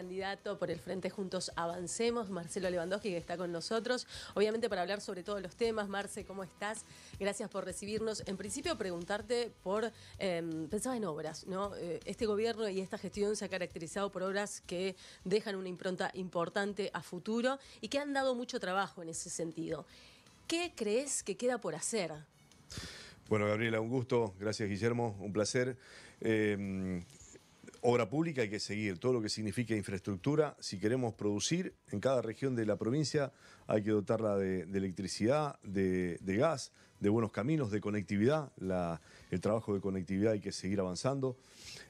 candidato por el Frente Juntos Avancemos, Marcelo Lewandowski, que está con nosotros. Obviamente para hablar sobre todos los temas. Marce, ¿cómo estás? Gracias por recibirnos. En principio, preguntarte por, em, pensaba en obras, ¿no? Eh, este gobierno y esta gestión se ha caracterizado por obras que dejan una impronta importante a futuro y que han dado mucho trabajo en ese sentido. ¿Qué crees que queda por hacer? Bueno, Gabriela, un gusto. Gracias, Guillermo. Un placer. Em, obra pública hay que seguir, todo lo que significa infraestructura, si queremos producir en cada región de la provincia hay que dotarla de, electricidad, de, gas, de buenos caminos, de conectividad, el trabajo de conectividad hay que seguir avanzando.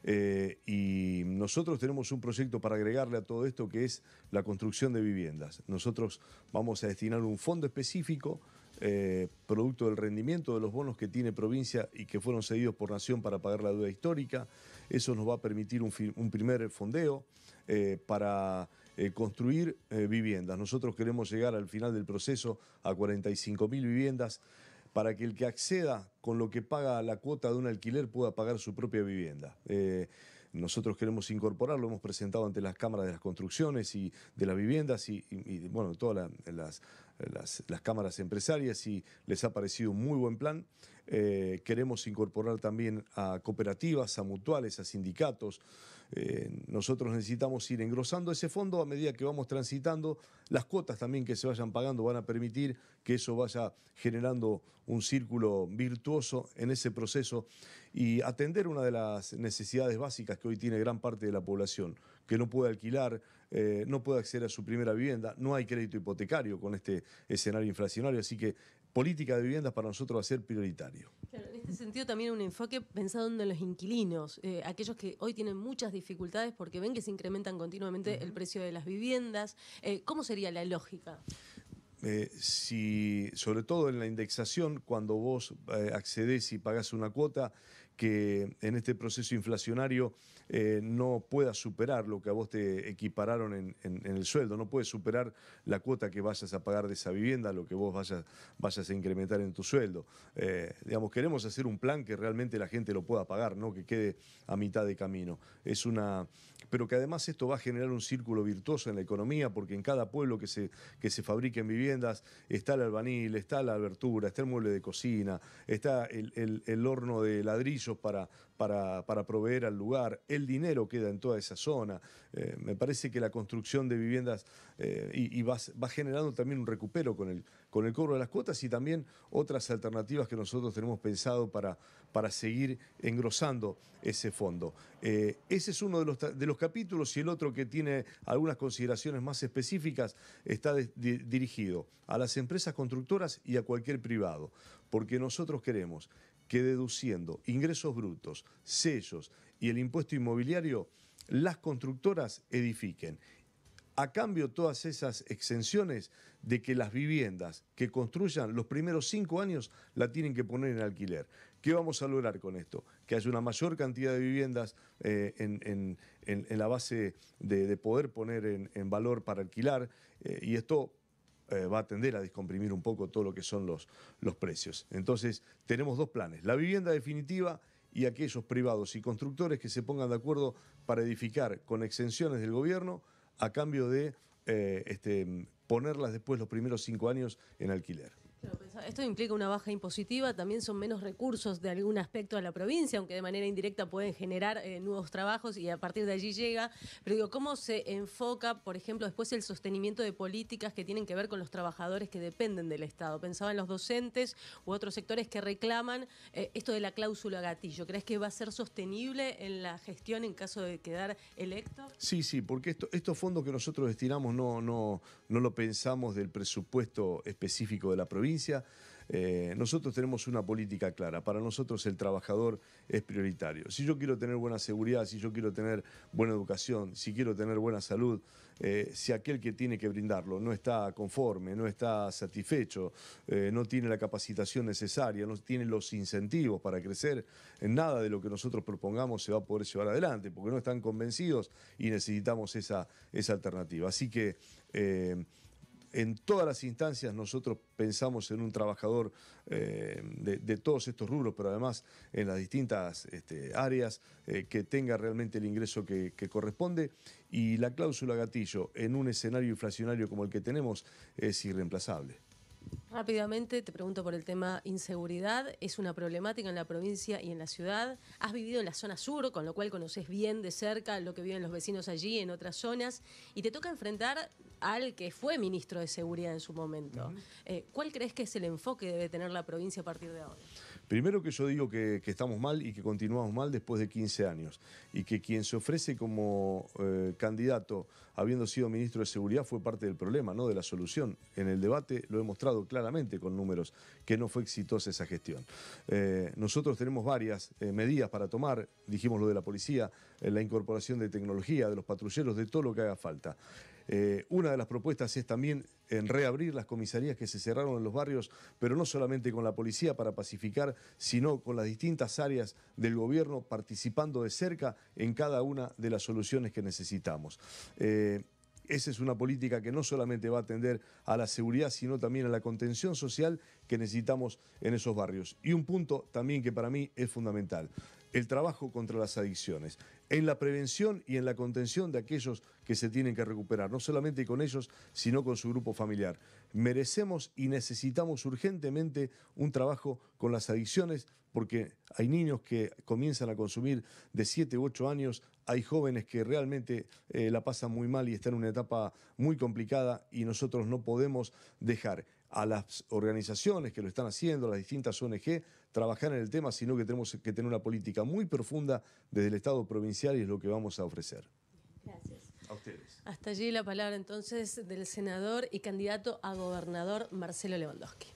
Eh, y nosotros tenemos un proyecto para agregarle a todo esto que es la construcción de viviendas. Nosotros vamos a destinar un fondo específico eh, producto del rendimiento de los bonos que tiene provincia y que fueron cedidos por Nación para pagar la deuda histórica. Eso nos va a permitir un, primer fondeo eh, para eh, construir viviendas. Nosotros queremos llegar al final del proceso a 45 mil viviendas para que el que acceda con lo que paga la cuota de un alquiler pueda pagar su propia vivienda nosotros queremos incorporar, lo hemos presentado ante las cámaras de las construcciones y de las viviendas y, bueno, todas las, cámaras empresarias y les ha parecido un muy buen plan. Eh, queremos incorporar también a cooperativas, a mutuales, a sindicatos. Eh, nosotros necesitamos ir engrosando ese fondo a medida que vamos transitando. Las cuotas también que se vayan pagando van a permitir que eso vaya generando un círculo virtuoso en ese proceso y atender una de las necesidades básicas que hoy tiene gran parte de la población, que no puede alquilar, eh, no puede acceder a su primera vivienda, no hay crédito hipotecario con este escenario inflacionario, así que política de viviendas para nosotros va a ser prioritario. Claro, en este sentido también un enfoque pensado en los inquilinos, eh, aquellos que hoy tienen muchas dificultades porque ven que se incrementan continuamente el precio de las viviendas. Eh, ¿Cómo sería la lógica? Eh, si, sobre todo en la indexación, cuando vos accedes y pagás una cuota que en este proceso inflacionario eh, no pueda superar lo que a vos te equipararon en, el sueldo, no puedes superar la cuota que vayas a pagar de esa vivienda, lo que vos vayas, vayas a incrementar en tu sueldo. Eh, digamos, queremos hacer un plan que realmente la gente lo pueda pagar, no que quede a mitad de camino. Es una. Pero que además esto va a generar un círculo virtuoso en la economía, porque en cada pueblo que se, que se fabriquen viviendas está el albanil, está la abertura, está el mueble de cocina, está el horno de ladrillo para, para, proveer al lugar, el dinero queda en toda esa zona. Eh, me parece que la construcción de viviendas eh, y, va, generando también un recupero con el, con el cobro de las cuotas y también otras alternativas que nosotros tenemos pensado para, para seguir engrosando ese fondo. Eh, ese es uno de los, de los capítulos y el otro que tiene algunas consideraciones más específicas está dirigido a las empresas constructoras y a cualquier privado, porque nosotros queremos que deduciendo ingresos brutos, sellos y el impuesto inmobiliario, las constructoras edifiquen. A cambio, todas esas exenciones de que las viviendas que construyan los primeros cinco años la tienen que poner en alquiler. ¿Qué vamos a lograr con esto? Que haya una mayor cantidad de viviendas eh, en, la base de, poder poner en, valor para alquilar eh, y esto eh, va a tender a descomprimir un poco todo lo que son los, los precios. Entonces, tenemos dos planes, la vivienda definitiva y aquellos privados y constructores que se pongan de acuerdo para edificar con exenciones del gobierno a cambio de eh, este, ponerlas después los primeros cinco años en alquiler. Esto implica una baja impositiva, también son menos recursos de algún aspecto a la provincia, aunque de manera indirecta pueden generar eh, nuevos trabajos y a partir de allí llega. Pero digo, ¿cómo se enfoca, por ejemplo, después el sostenimiento de políticas que tienen que ver con los trabajadores que dependen del Estado? Pensaba en los docentes u otros sectores que reclaman eh, esto de la cláusula gatillo. ¿Crees que va a ser sostenible en la gestión en caso de quedar electo? Sí, sí, porque estos fondos que nosotros destinamos no, no, no lo pensamos del presupuesto específico de la provincia eh, nosotros tenemos una política clara. Para nosotros el trabajador es prioritario. Si yo quiero tener buena seguridad, si yo quiero tener buena educación, si quiero tener buena salud, eh, si aquel que tiene que brindarlo no está conforme, no está satisfecho, eh, no tiene la capacitación necesaria, no tiene los incentivos para crecer, nada de lo que nosotros propongamos se va a poder llevar adelante, porque no están convencidos y necesitamos esa, esa alternativa. Así que en todas las instancias nosotros pensamos en un trabajador eh, de, todos estos rubros, pero además en las distintas este, áreas eh, que tenga realmente el ingreso que, que, corresponde. Y la cláusula gatillo en un escenario inflacionario como el que tenemos es irreemplazable. Rápidamente te pregunto por el tema inseguridad. Es una problemática en la provincia y en la ciudad. Has vivido en la zona sur, con lo cual conoces bien de cerca lo que viven los vecinos allí, en otras zonas, y te toca enfrentar al que fue ministro de Seguridad en su momento. Eh, ¿Cuál crees que es el enfoque que debe tener la provincia a partir de ahora? Primero que yo digo que, estamos mal y que continuamos mal después de 15 años y que quien se ofrece como eh, candidato habiendo sido ministro de Seguridad fue parte del problema, no de la solución. En el debate lo he mostrado claramente con números que no fue exitosa esa gestión. Eh, nosotros tenemos varias medidas para tomar, dijimos lo de la policía, la incorporación de tecnología, de los patrulleros, de todo lo que haga falta. Eh, una de las propuestas es también en eh, reabrir las comisarías que se cerraron en los barrios, pero no solamente con la policía para pacificar, sino con las distintas áreas del gobierno participando de cerca en cada una de las soluciones que necesitamos. Eh, esa es una política que no solamente va a atender a la seguridad, sino también a la contención social que necesitamos en esos barrios. Y un punto también que para mí es fundamental el trabajo contra las adicciones, en la prevención y en la contención de aquellos que se tienen que recuperar, no solamente con ellos, sino con su grupo familiar. Merecemos y necesitamos urgentemente un trabajo con las adicciones porque hay niños que comienzan a consumir de 7 u 8 años, hay jóvenes que realmente eh, la pasan muy mal y están en una etapa muy complicada y nosotros no podemos dejar a las organizaciones que lo están haciendo, a las distintas ONG, trabajar en el tema, sino que tenemos que tener una política muy profunda desde el Estado provincial y es lo que vamos a ofrecer. Gracias. A ustedes. Hasta allí la palabra entonces del senador y candidato a gobernador Marcelo Lewandowski.